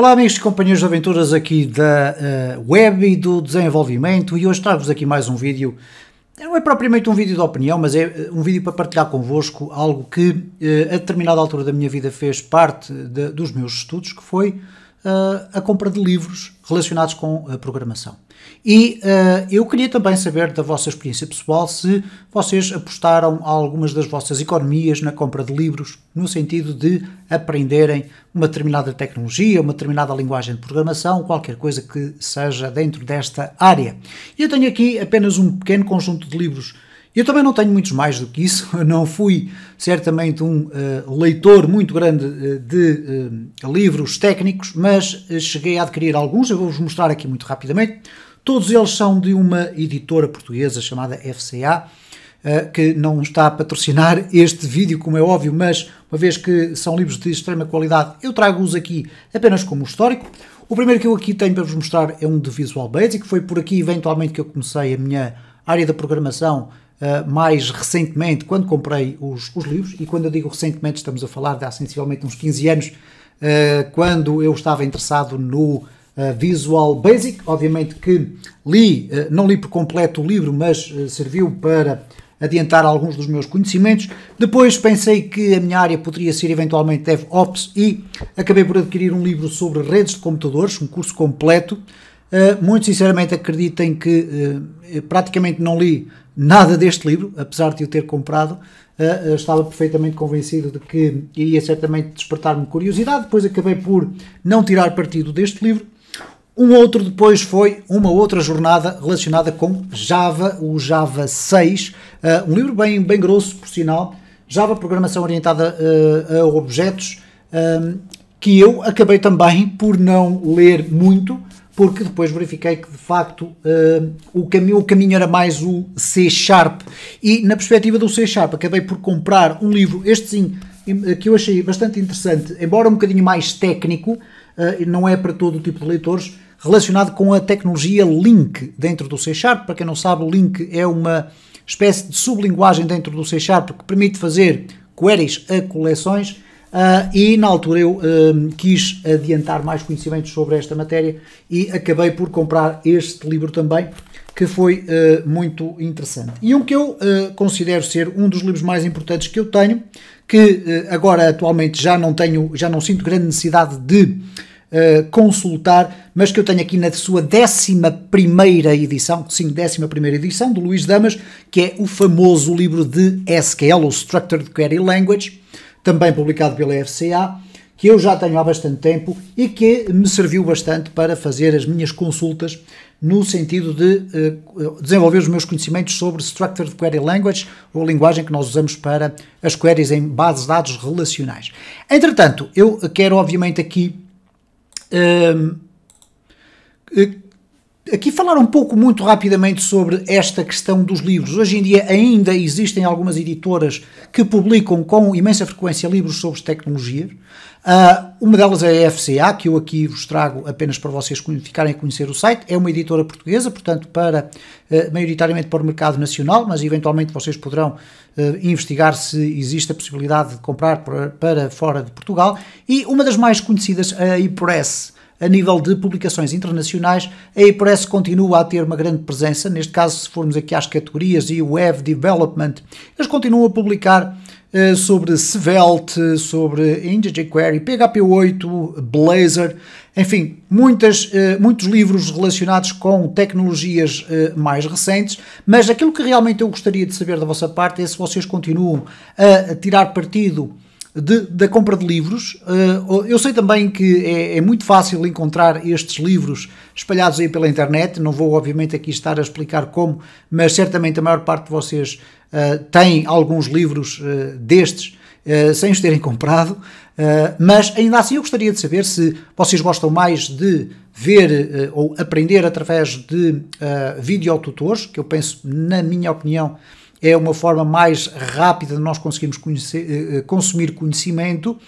Olá amigos e companheiros de aventuras aqui da uh, web e do desenvolvimento e hoje trago-vos aqui mais um vídeo, não é propriamente um vídeo de opinião, mas é eh, um vídeo para partilhar convosco algo que uh, a determinada altura da minha vida fez parte de, dos meus estudos, que foi eh, a compra de livros relacionados com a programação. E uh, eu queria também saber da vossa experiência pessoal se vocês apostaram algumas das vossas economias na compra de livros, no sentido de aprenderem uma determinada tecnologia, uma determinada linguagem de programação, qualquer coisa que seja dentro desta área. Eu tenho aqui apenas um pequeno conjunto de livros eu também não tenho muitos mais do que isso, não fui certamente um uh, leitor muito grande uh, de uh, livros técnicos, mas cheguei a adquirir alguns, eu vou-vos mostrar aqui muito rapidamente. Todos eles são de uma editora portuguesa chamada FCA, que não está a patrocinar este vídeo, como é óbvio, mas uma vez que são livros de extrema qualidade, eu trago-os aqui apenas como histórico. O primeiro que eu aqui tenho para vos mostrar é um de Visual Basic, foi por aqui eventualmente que eu comecei a minha área da programação eh, mais recentemente, quando comprei os, os, livros, e quando eu digo recentemente, estamos a falar de há sensivelmente uns 15 anos, uh, quando eu estava interessado no uh, Visual Basic. Obviamente que li, não li por completo o livro, mas serviu para adiantar alguns dos meus conhecimentos. Depois pensei que a minha área poderia ser eventualmente DevOps e acabei por adquirir um livro sobre redes de computadores, um curso completo. Eh, muito sinceramente acreditem que uh, praticamente não li nada deste livro, apesar de o ter comprado. Uh, estava perfeitamente convencido de que iria certamente despertar-me curiosidade. Depois acabei por não tirar partido deste livro. Um outro depois foi uma outra jornada relacionada com Java, o Java 6, um livro bem, bem grosso, por sinal. Java, programação orientada a objetos, um, que eu acabei também por não ler muito porque depois verifiquei que de facto uh, o, caminho, o caminho era mais o C Sharp. E na perspectiva do C Sharp, acabei por comprar um livro, este sim, eh, que eu achei bastante interessante, embora um bocadinho mais técnico, uh, não é para todo o tipo de leitores, relacionado com a tecnologia Link dentro do C Sharp. Para quem não sabe, o Link é uma espécie de sublinguagem dentro do C Sharp que permite fazer queries a coleções Uh, e na altura eu uh, quis adiantar mais conhecimentos sobre esta matéria e acabei por comprar este livro também, que foi uh, muito interessante. E um que eu considero ser um dos livros mais importantes que eu tenho, que agora atualmente já não tenho, já não sinto grande necessidade de consultar, mas que eu tenho aqui na sua 11 edição, sim, 11 edição, do Luís Damas, que é o famoso livro de SQL, ou Structured Query Language também publicado pela FCA, que eu já tenho há bastante tempo e que me serviu bastante para fazer as minhas consultas no sentido de uh, desenvolver os meus conhecimentos sobre Structured Query Language, ou a linguagem que nós usamos para as queries em bases de dados relacionais. Entretanto, eu quero obviamente aqui uh, uh, Aqui falar um pouco muito rapidamente sobre esta questão dos livros. Hoje em dia ainda existem algumas editoras que publicam com imensa frequência livros sobre tecnologias. Uh, ah, uma delas é a FCA, que eu aqui vos trago apenas para vocês ficarem a conhecer o site. É uma editora portuguesa, portanto, para uh, maioritariamente para o mercado nacional, mas eventualmente vocês poderão uh, investigar se existe a possibilidade de comprar para, para fora de Portugal. E uma das mais conhecidas, a Ipress a nível de publicações internacionais, a IPRESS continua a ter uma grande presença, neste caso se formos aqui às categorias e Web Development, eles continuam a publicar uh, sobre Svelte, sobre Query, PHP 8, Blazor, enfim, muitas, uh, muitos livros relacionados com tecnologias uh, mais recentes, mas aquilo que realmente eu gostaria de saber da vossa parte é se vocês continuam a, a tirar partido de, da compra de livros. Eh, eu sei também que é, é, muito fácil encontrar estes livros espalhados aí pela internet. Não vou, obviamente, aqui estar a explicar como, mas certamente a maior parte de vocês eh, tem alguns livros eh, destes sem os terem comprado. mas ainda assim, eu gostaria de saber se vocês gostam mais de ver ou aprender através de videotutores, que eu penso, na minha opinião, é uma forma mais rápida de nós conseguirmos conhecer, eh, eh, consumir conhecimento,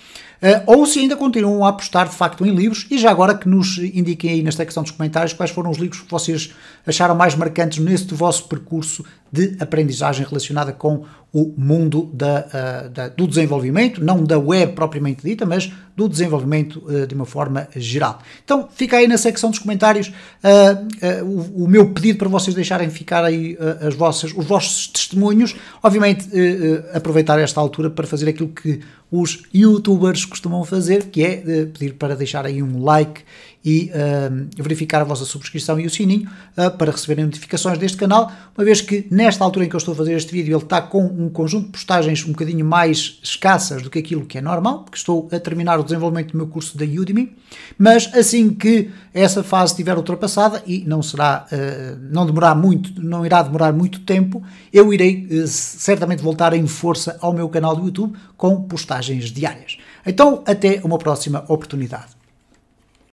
eh, ou se ainda continuam a apostar de facto em livros, e já agora que nos indiquem aí nesta questão dos comentários quais foram os livros que vocês acharam mais marcantes neste vosso percurso de aprendizagem relacionada com o mundo da, eh, da, do desenvolvimento, não da web propriamente dita, mas do desenvolvimento eh, de uma forma geral. Então fica aí na secção dos comentários uh, uh, o, o, meu pedido para vocês deixarem ficar aí uh, as vossas, os vossos testemunhos. Obviamente aproveitar esta altura para fazer aquilo que os youtubers costumam fazer, que é eh, pedir para deixar aí um like e uh, verificar a vossa subscrição e o sininho uh, para receberem notificações deste canal, uma vez que nesta altura em que eu estou a fazer este vídeo ele está com um conjunto de postagens um bocadinho mais escassas do que aquilo que é normal, porque estou a terminar o desenvolvimento do meu curso da Udemy, mas assim que essa fase estiver ultrapassada e não será, uh, não demorar muito, não irá demorar muito tempo, eu irei certamente voltar em força ao meu canal do YouTube com postagens viagens diárias. Então, até uma próxima oportunidade.